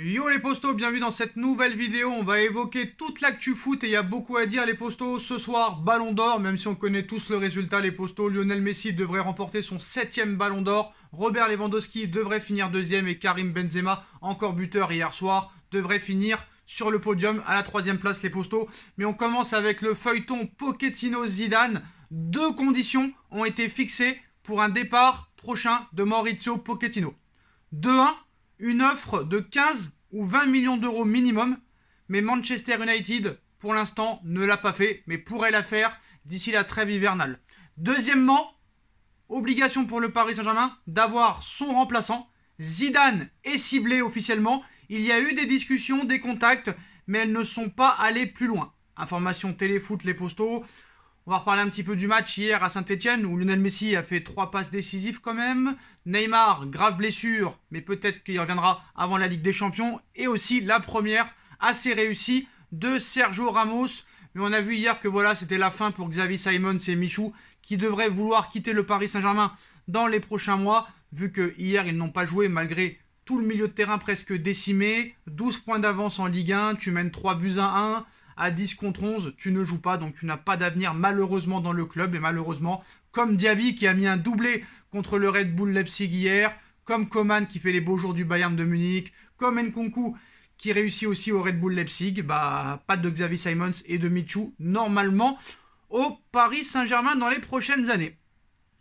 Yo les postos, bienvenue dans cette nouvelle vidéo, on va évoquer toute l'actu foot et il y a beaucoup à dire les postos. Ce soir, Ballon d'Or, même si on connaît tous le résultat les postos, Lionel Messi devrait remporter son septième Ballon d'Or, Robert Lewandowski devrait finir deuxième et Karim Benzema, encore buteur hier soir, devrait finir sur le podium à la troisième place les postos. Mais on commence avec le feuilleton Pochettino-Zidane. Deux conditions ont été fixées pour un départ prochain de Maurizio Pochettino. 2-1 une offre de 15 ou 20 millions d'euros minimum. Mais Manchester United, pour l'instant, ne l'a pas fait, mais pourrait la faire d'ici la trêve hivernale. Deuxièmement, obligation pour le Paris Saint-Germain d'avoir son remplaçant. Zidane est ciblé officiellement. Il y a eu des discussions, des contacts, mais elles ne sont pas allées plus loin. Information téléfoot, les postaux. On va reparler un petit peu du match hier à Saint-Etienne où Lionel Messi a fait trois passes décisives quand même. Neymar, grave blessure, mais peut-être qu'il reviendra avant la Ligue des Champions. Et aussi la première assez réussie de Sergio Ramos. Mais on a vu hier que voilà, c'était la fin pour Xavi Simons et Michou qui devraient vouloir quitter le Paris Saint-Germain dans les prochains mois, vu que ils n'ont pas joué malgré tout le milieu de terrain presque décimé. 12 points d'avance en Ligue 1, tu mènes 3 buts à 1 à 10 contre 11, tu ne joues pas, donc tu n'as pas d'avenir malheureusement dans le club. Et malheureusement, comme Diaby qui a mis un doublé contre le Red Bull Leipzig hier, comme Coman qui fait les beaux jours du Bayern de Munich, comme Nkunku qui réussit aussi au Red Bull Leipzig, bah pas de Xavi Simons et de Michu normalement au Paris Saint-Germain dans les prochaines années.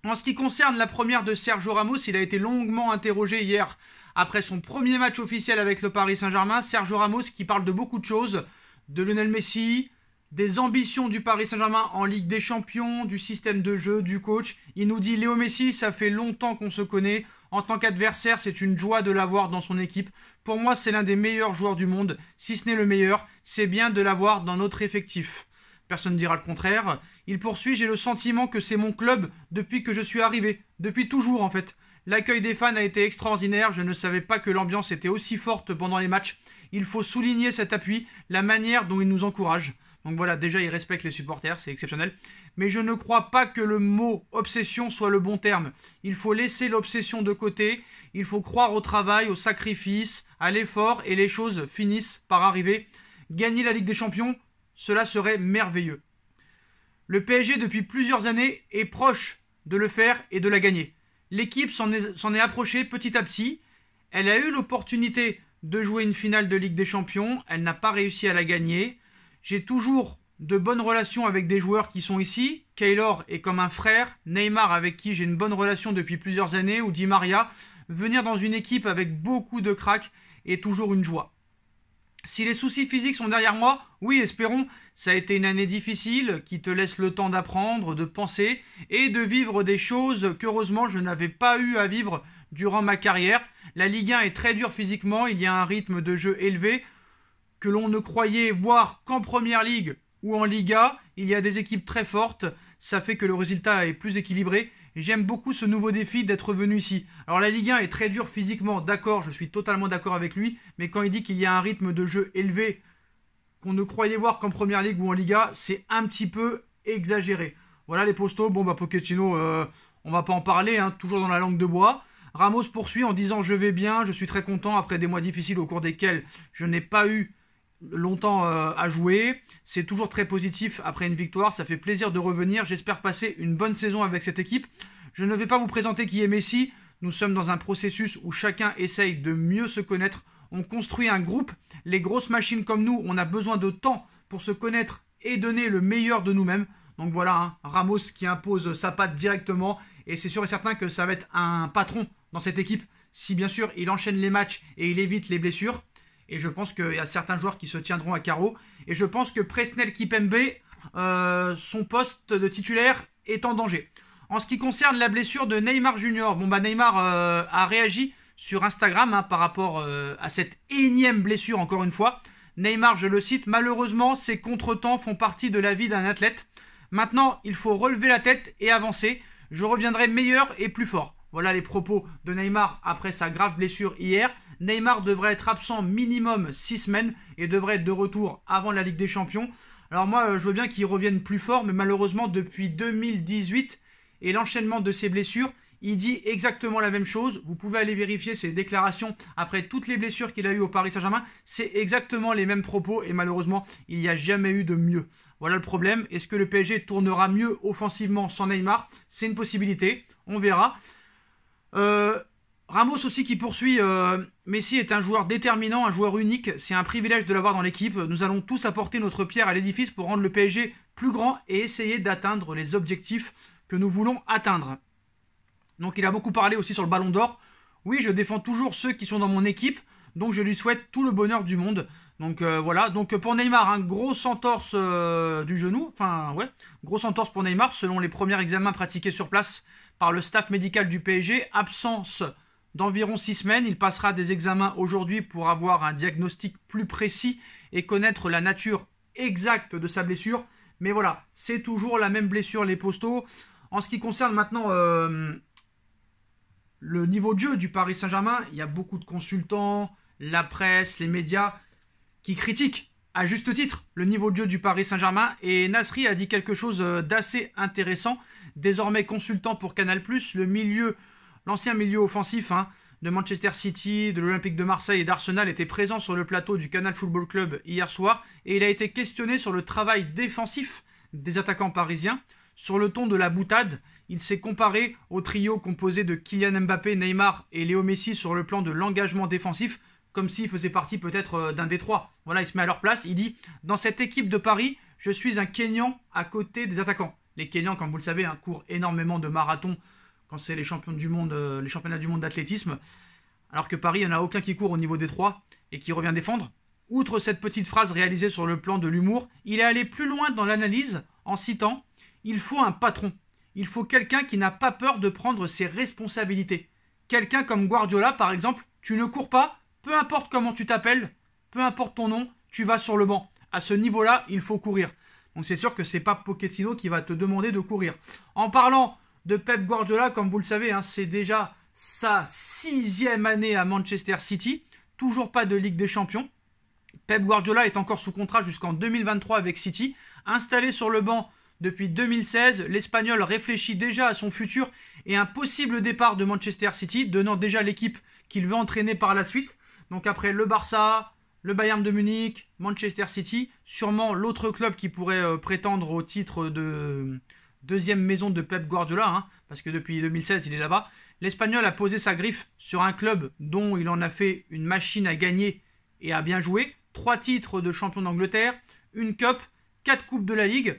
En ce qui concerne la première de Sergio Ramos, il a été longuement interrogé hier après son premier match officiel avec le Paris Saint-Germain. Sergio Ramos qui parle de beaucoup de choses, de Lionel Messi, des ambitions du Paris Saint-Germain en Ligue des Champions, du système de jeu, du coach. Il nous dit Léo Messi, ça fait longtemps qu'on se connaît. En tant qu'adversaire, c'est une joie de l'avoir dans son équipe. Pour moi, c'est l'un des meilleurs joueurs du monde, si ce n'est le meilleur. C'est bien de l'avoir dans notre effectif. Personne ne dira le contraire. Il poursuit J'ai le sentiment que c'est mon club depuis que je suis arrivé, depuis toujours en fait. L'accueil des fans a été extraordinaire, je ne savais pas que l'ambiance était aussi forte pendant les matchs. Il faut souligner cet appui, la manière dont il nous encourage. Donc voilà, déjà ils respectent les supporters, c'est exceptionnel. Mais je ne crois pas que le mot obsession soit le bon terme. Il faut laisser l'obsession de côté, il faut croire au travail, au sacrifice, à l'effort et les choses finissent par arriver. Gagner la Ligue des Champions, cela serait merveilleux. Le PSG depuis plusieurs années est proche de le faire et de la gagner. L'équipe s'en est, approchée petit à petit. Elle a eu l'opportunité de jouer une finale de Ligue des Champions. Elle n'a pas réussi à la gagner. J'ai toujours de bonnes relations avec des joueurs qui sont ici. Kaylor est comme un frère. Neymar, avec qui j'ai une bonne relation depuis plusieurs années, ou Di Maria. Venir dans une équipe avec beaucoup de cracks est toujours une joie. Si les soucis physiques sont derrière moi, oui, espérons, ça a été une année difficile qui te laisse le temps d'apprendre, de penser et de vivre des choses qu'heureusement je n'avais pas eu à vivre durant ma carrière. La Ligue 1 est très dure physiquement, il y a un rythme de jeu élevé que l'on ne croyait voir qu'en Première Ligue ou en Liga. Il y a des équipes très fortes, ça fait que le résultat est plus équilibré. J'aime beaucoup ce nouveau défi d'être venu ici. Alors la Ligue 1 est très dure physiquement, d'accord, je suis totalement d'accord avec lui, mais quand il dit qu'il y a un rythme de jeu élevé qu'on ne croyait voir qu'en première ligue ou en Liga, c'est un petit peu exagéré. Voilà les postos. Bon, bah, Pochettino, euh, on va pas en parler, hein, toujours dans la langue de bois. Ramos poursuit en disant Je vais bien, je suis très content après des mois difficiles au cours desquels je n'ai pas eu longtemps euh, à jouer. C'est toujours très positif après une victoire, ça fait plaisir de revenir. J'espère passer une bonne saison avec cette équipe. Je ne vais pas vous présenter qui est Messi. Nous sommes dans un processus où chacun essaye de mieux se connaître on construit un groupe. Les grosses machines comme nous, on a besoin de temps pour se connaître et donner le meilleur de nous-mêmes. Donc voilà, hein, Ramos qui impose sa patte directement. Et c'est sûr et certain que ça va être un patron dans cette équipe. Si bien sûr il enchaîne les matchs et il évite les blessures. Et je pense qu'il y a certains joueurs qui se tiendront à carreau. Et je pense que Presnel Kipembe, euh, son poste de titulaire est en danger. En ce qui concerne la blessure de Neymar Junior, bon bah Neymar euh, a réagi sur Instagram hein, par rapport euh, à cette énième blessure encore une fois. Neymar, je le cite, malheureusement, ces contretemps font partie de la vie d'un athlète. Maintenant, il faut relever la tête et avancer. Je reviendrai meilleur et plus fort. Voilà les propos de Neymar après sa grave blessure hier. Neymar devrait être absent minimum 6 semaines et devrait être de retour avant la Ligue des Champions. Alors moi, euh, je veux bien qu'il revienne plus fort, mais malheureusement, depuis 2018 et l'enchaînement de ses blessures, il dit exactement la même chose. Vous pouvez aller vérifier ses déclarations après toutes les blessures qu'il a eues au Paris Saint-Germain. C'est exactement les mêmes propos et malheureusement, il n'y a jamais eu de mieux. Voilà le problème. Est-ce que le PSG tournera mieux offensivement sans Neymar C'est une possibilité. On verra. Euh, Ramos aussi qui poursuit. Euh, Messi est un joueur déterminant, un joueur unique. C'est un privilège de l'avoir dans l'équipe. Nous allons tous apporter notre pierre à l'édifice pour rendre le PSG plus grand et essayer d'atteindre les objectifs que nous voulons atteindre. Donc il a beaucoup parlé aussi sur le ballon d'or. Oui, je défends toujours ceux qui sont dans mon équipe. Donc je lui souhaite tout le bonheur du monde. Donc euh, voilà, donc pour Neymar, un hein, gros entorse euh, du genou, enfin ouais, grosse entorse pour Neymar selon les premiers examens pratiqués sur place par le staff médical du PSG, absence d'environ 6 semaines, il passera des examens aujourd'hui pour avoir un diagnostic plus précis et connaître la nature exacte de sa blessure. Mais voilà, c'est toujours la même blessure les postaux. En ce qui concerne maintenant euh, le niveau de jeu du Paris Saint-Germain, il y a beaucoup de consultants, la presse, les médias qui critiquent à juste titre le niveau de jeu du Paris Saint-Germain et Nasri a dit quelque chose euh, d'assez intéressant. Désormais consultant pour Canal+, le milieu, l'ancien milieu offensif hein, de Manchester City, de l'Olympique de Marseille et d'Arsenal était présent sur le plateau du Canal Football Club hier soir et il a été questionné sur le travail défensif des attaquants parisiens, sur le ton de la boutade il s'est comparé au trio composé de Kylian Mbappé, Neymar et Léo Messi sur le plan de l'engagement défensif, comme s'il faisait partie peut-être euh, d'un des trois. Voilà, il se met à leur place. Il dit Dans cette équipe de Paris, je suis un Kenyan à côté des attaquants. Les Kenyans, comme vous le savez, hein, courent énormément de marathons quand c'est les, euh, les championnats du monde d'athlétisme. Alors que Paris, il n'y en a aucun qui court au niveau des trois et qui revient défendre. Outre cette petite phrase réalisée sur le plan de l'humour, il est allé plus loin dans l'analyse en citant Il faut un patron il faut quelqu'un qui n'a pas peur de prendre ses responsabilités. Quelqu'un comme Guardiola, par exemple, tu ne cours pas, peu importe comment tu t'appelles, peu importe ton nom, tu vas sur le banc. À ce niveau-là, il faut courir. Donc c'est sûr que c'est pas Pochettino qui va te demander de courir. En parlant de Pep Guardiola, comme vous le savez, hein, c'est déjà sa sixième année à Manchester City. Toujours pas de Ligue des Champions. Pep Guardiola est encore sous contrat jusqu'en 2023 avec City. Installé sur le banc depuis 2016, l'Espagnol réfléchit déjà à son futur et un possible départ de Manchester City, donnant déjà l'équipe qu'il veut entraîner par la suite. Donc après le Barça, le Bayern de Munich, Manchester City, sûrement l'autre club qui pourrait euh, prétendre au titre de deuxième maison de Pep Guardiola, hein, parce que depuis 2016 il est là-bas. L'Espagnol a posé sa griffe sur un club dont il en a fait une machine à gagner et à bien jouer. Trois titres de champion d'Angleterre, une cup, quatre coupes de la Ligue.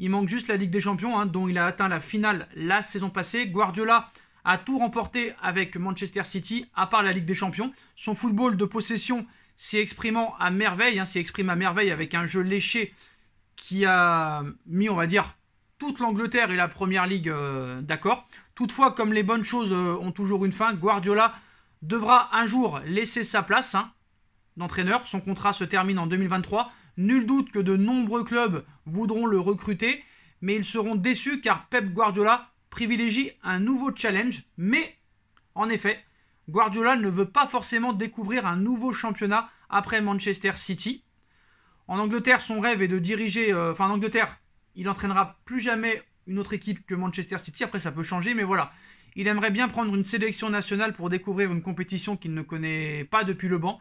Il manque juste la Ligue des Champions, hein, dont il a atteint la finale la saison passée. Guardiola a tout remporté avec Manchester City, à part la Ligue des Champions. Son football de possession s'y exprimant à merveille, hein, exprime à merveille avec un jeu léché qui a mis, on va dire, toute l'Angleterre et la Première Ligue euh, d'accord. Toutefois, comme les bonnes choses euh, ont toujours une fin, Guardiola devra un jour laisser sa place hein, d'entraîneur. Son contrat se termine en 2023. Nul doute que de nombreux clubs voudront le recruter, mais ils seront déçus car Pep Guardiola privilégie un nouveau challenge. Mais, en effet, Guardiola ne veut pas forcément découvrir un nouveau championnat après Manchester City. En Angleterre, son rêve est de diriger. Euh, enfin, en Angleterre, il entraînera plus jamais une autre équipe que Manchester City. Après, ça peut changer, mais voilà. Il aimerait bien prendre une sélection nationale pour découvrir une compétition qu'il ne connaît pas depuis le banc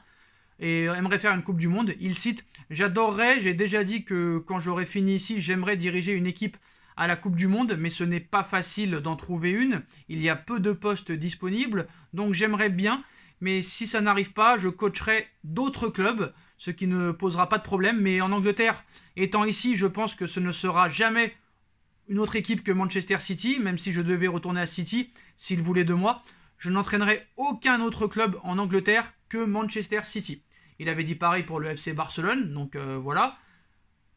et aimerait faire une Coupe du Monde. Il cite J'adorerais, j'ai déjà dit que quand j'aurai fini ici, j'aimerais diriger une équipe à la Coupe du Monde, mais ce n'est pas facile d'en trouver une. Il y a peu de postes disponibles, donc j'aimerais bien, mais si ça n'arrive pas, je coacherai d'autres clubs, ce qui ne posera pas de problème. Mais en Angleterre, étant ici, je pense que ce ne sera jamais une autre équipe que Manchester City, même si je devais retourner à City s'il voulait de moi. Je n'entraînerai aucun autre club en Angleterre Manchester City. Il avait dit pareil pour le FC Barcelone, donc euh, voilà.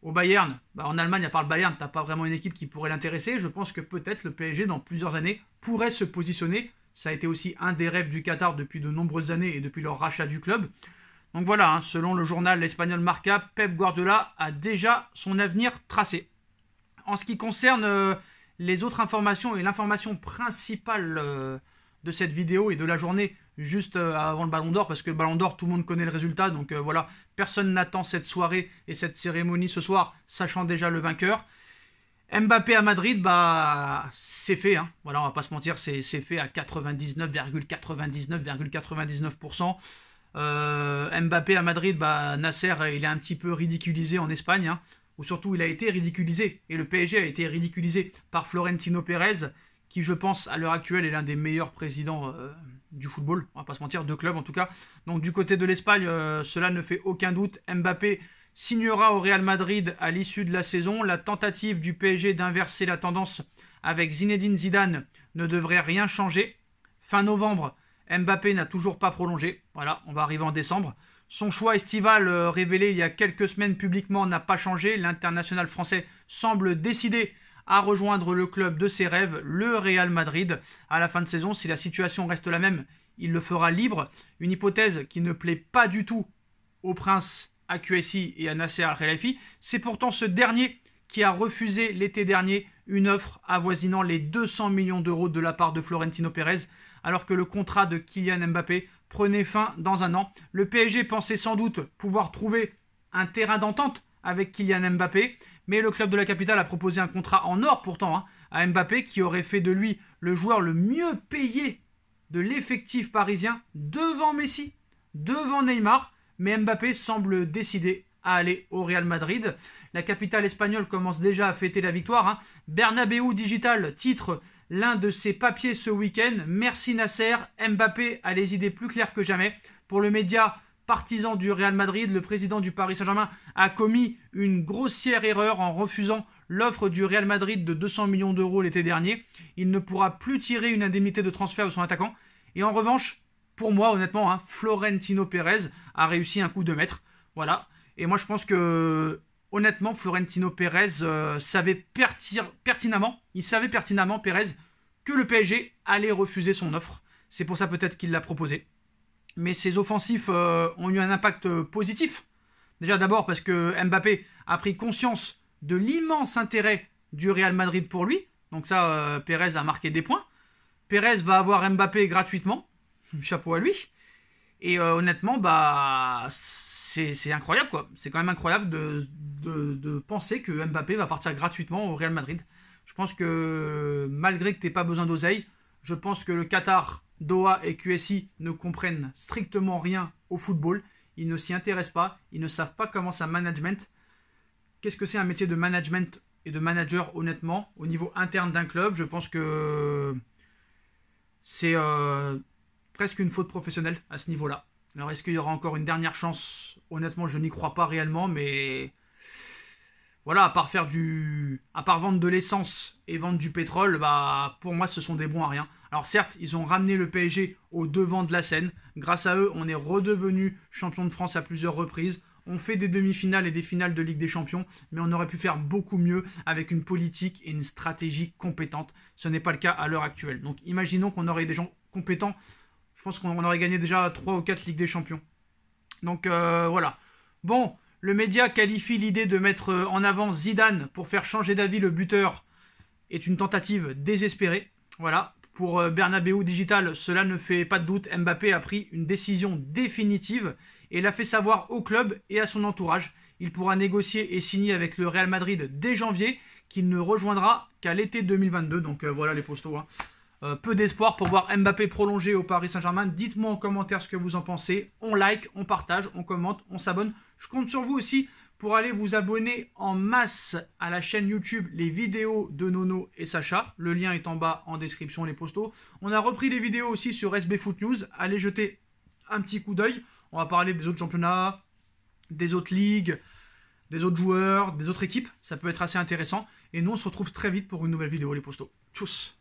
Au Bayern, bah, en Allemagne, à part le Bayern, t'as pas vraiment une équipe qui pourrait l'intéresser. Je pense que peut-être le PSG, dans plusieurs années, pourrait se positionner. Ça a été aussi un des rêves du Qatar depuis de nombreuses années et depuis leur rachat du club. Donc voilà, hein, selon le journal espagnol Marca, Pep Guardiola a déjà son avenir tracé. En ce qui concerne euh, les autres informations et l'information principale euh, de cette vidéo et de la journée, juste euh, avant le Ballon d'Or, parce que le Ballon d'Or, tout le monde connaît le résultat, donc euh, voilà, personne n'attend cette soirée et cette cérémonie ce soir, sachant déjà le vainqueur. Mbappé à Madrid, bah c'est fait, hein. voilà, on va pas se mentir, c'est fait à 99,99,99%. Euh, Mbappé à Madrid, bah Nasser, il est un petit peu ridiculisé en Espagne, hein. ou surtout il a été ridiculisé, et le PSG a été ridiculisé par Florentino Pérez, qui je pense à l'heure actuelle est l'un des meilleurs présidents. Euh, du football, on va pas se mentir, deux clubs en tout cas. Donc du côté de l'Espagne, euh, cela ne fait aucun doute. Mbappé signera au Real Madrid à l'issue de la saison. La tentative du PSG d'inverser la tendance avec Zinedine Zidane ne devrait rien changer. Fin novembre, Mbappé n'a toujours pas prolongé. Voilà, on va arriver en décembre. Son choix estival euh, révélé il y a quelques semaines publiquement n'a pas changé. L'international français semble décider à rejoindre le club de ses rêves, le Real Madrid. À la fin de saison, si la situation reste la même, il le fera libre. Une hypothèse qui ne plaît pas du tout au prince à et à Nasser al khelaifi C'est pourtant ce dernier qui a refusé l'été dernier une offre avoisinant les 200 millions d'euros de la part de Florentino Pérez, alors que le contrat de Kylian Mbappé prenait fin dans un an. Le PSG pensait sans doute pouvoir trouver un terrain d'entente avec Kylian Mbappé. Mais le club de la capitale a proposé un contrat en or pourtant hein, à Mbappé qui aurait fait de lui le joueur le mieux payé de l'effectif parisien devant Messi, devant Neymar. Mais Mbappé semble décidé à aller au Real Madrid. La capitale espagnole commence déjà à fêter la victoire. Hein. Bernabéu Digital titre l'un de ses papiers ce week-end. Merci Nasser, Mbappé a les idées plus claires que jamais. Pour le média, partisan du Real Madrid, le président du Paris Saint-Germain a commis une grossière erreur en refusant l'offre du Real Madrid de 200 millions d'euros l'été dernier. Il ne pourra plus tirer une indemnité de transfert de son attaquant. Et en revanche, pour moi, honnêtement, hein, Florentino Pérez a réussi un coup de maître. Voilà. Et moi, je pense que, honnêtement, Florentino Pérez euh, savait pertinemment, il savait pertinemment, Pérez, que le PSG allait refuser son offre. C'est pour ça peut-être qu'il l'a proposé mais ces offensifs euh, ont eu un impact euh, positif. Déjà d'abord parce que Mbappé a pris conscience de l'immense intérêt du Real Madrid pour lui. Donc ça, euh, Perez Pérez a marqué des points. Pérez va avoir Mbappé gratuitement. Chapeau à lui. Et honnêtement, bah, c'est incroyable quoi. C'est quand même incroyable de, penser que Mbappé va partir gratuitement au Real Madrid. Je pense que malgré que n'aies pas besoin d'oseille, je pense que le Qatar Doha et QSI ne comprennent strictement rien au football, ils ne s'y intéressent pas, ils ne savent pas comment ça management. Qu'est-ce que c'est un métier de management et de manager honnêtement au niveau interne d'un club Je pense que c'est euh, presque une faute professionnelle à ce niveau-là. Alors est-ce qu'il y aura encore une dernière chance Honnêtement, je n'y crois pas réellement, mais voilà, à part faire du, à part vendre de l'essence et vendre du pétrole, bah pour moi ce sont des bons à rien. Alors certes, ils ont ramené le PSG au devant de la scène. Grâce à eux, on est redevenu champion de France à plusieurs reprises. On fait des demi-finales et des finales de Ligue des Champions, mais on aurait pu faire beaucoup mieux avec une politique et une stratégie compétente. Ce n'est pas le cas à l'heure actuelle. Donc imaginons qu'on aurait des gens compétents. Je pense qu'on aurait gagné déjà 3 ou 4 Ligue des Champions. Donc euh, voilà. Bon, le média qualifie l'idée de mettre euh, en avant Zidane pour faire changer d'avis le buteur est une tentative désespérée. Voilà, pour euh, Bernabeu Digital, cela ne fait pas de doute, Mbappé a pris une décision définitive et l'a fait savoir au club et à son entourage. Il pourra négocier et signer avec le Real Madrid dès janvier, qu'il ne rejoindra qu'à l'été 2022. Donc euh, voilà les postos. Hein. Euh, peu d'espoir pour voir Mbappé prolongé au Paris Saint-Germain. Dites-moi en commentaire ce que vous en pensez. On like, on partage, on commente, on s'abonne. Je compte sur vous aussi pour aller vous abonner en masse à la chaîne YouTube Les vidéos de Nono et Sacha. Le lien est en bas en description, les postos. On a repris les vidéos aussi sur SB Foot News. Allez jeter un petit coup d'œil. On va parler des autres championnats, des autres ligues, des autres joueurs, des autres équipes. Ça peut être assez intéressant. Et nous, on se retrouve très vite pour une nouvelle vidéo, les postos. Tchuss